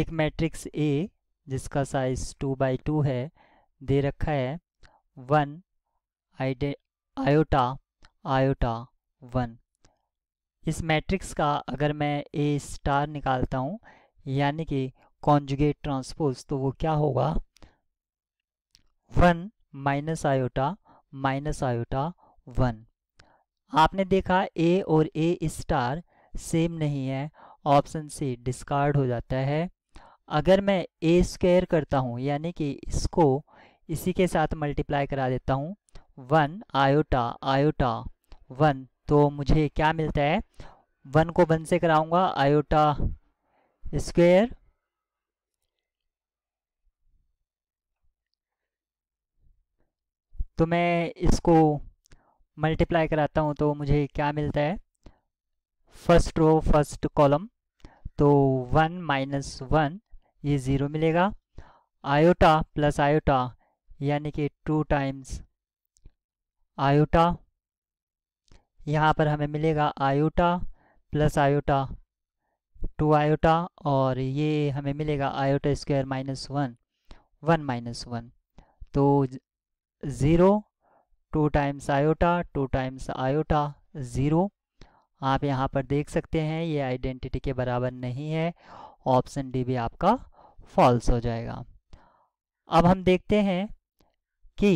एक matrix A जिसका size two by two है दे रखा है वन आईडे आयोटा आयोटा वन इस मैट्रिक्स का अगर मैं ए स्टार निकालता हूँ यानी कि कॉन्जुगेट ट्रांसपोज तो वो क्या होगा one minus iota minus iota one आपने देखा ए और ए स्टार सेम नहीं है ऑप्शन सी डिस्कार्ड हो जाता है अगर मैं ए स्क्वेयर करता हूँ यानी कि इसको इसी के साथ मल्टीप्लाई करा देता हूँ वन आयोटा आयोटा वन तो मुझे क्या मिलता है वन को वन से कराऊंगा आयोटा स्क्वेयर तो मैं इसको मल्टीप्लाई कराता हूँ तो मुझे क्या मिलता है फर्स्ट रो फर्स्ट कॉलम तो वन माइनस वन ये ज़ीरो मिलेगा आयोटा प्लस आयोटा यानी कि टू टाइम्स आयोटा यहाँ पर हमें मिलेगा iota plus iota two iota और ये हमें मिलेगा iota square minus one one minus one तो zero two times iota two times iota zero आप यहाँ पर देख सकते हैं ये आइडेंटिटी के बराबर नहीं है ऑप्शन डी भी आपका फॉल्स हो जाएगा अब हम देखते हैं कि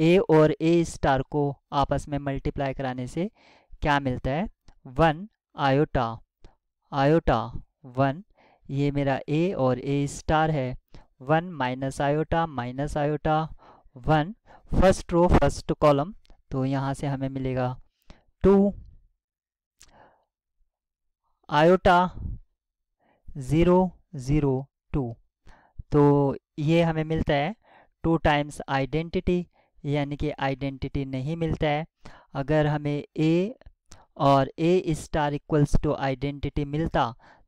ए और ए स्टार को आपस में मल्टीप्लाई कराने से क्या मिलता है वन आयोटा आयोटा वन ये मेरा ए और ए स्टार है one minus iota minus iota one first row first column तो यहाँ से हमें मिलेगा two iota zero zero two तो ये हमें मिलता है टू टाइम्स आइडेंटिटी यानी कि आइडेंटिटी नहीं मिलता है अगर हमें ए और a star equals to identity मिलता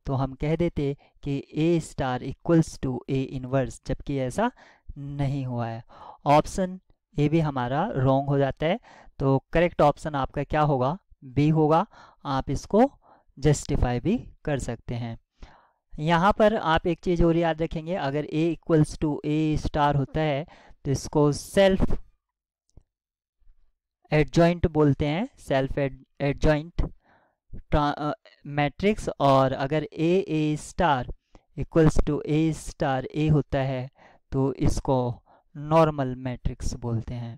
तो हम कह देते कि a star equals to a inverse जबकि ऐसा नहीं हुआ है ऑप्शन ए भी हमारा रॉन्ग हो जाता है तो करेक्ट ऑप्शन आपका क्या होगा बी होगा आप इसको जस्टिफाई भी कर सकते हैं यहाँ पर आप एक चीज़ और याद रखेंगे अगर a equals to a star होता है तो इसको सेल्फ एडजॉइंट बोलते हैं सेल्फ एडजॉइंट मैट्रिक्स और अगर a a star equals to a star a होता है तो इसको नॉर्मल मैट्रिक्स बोलते हैं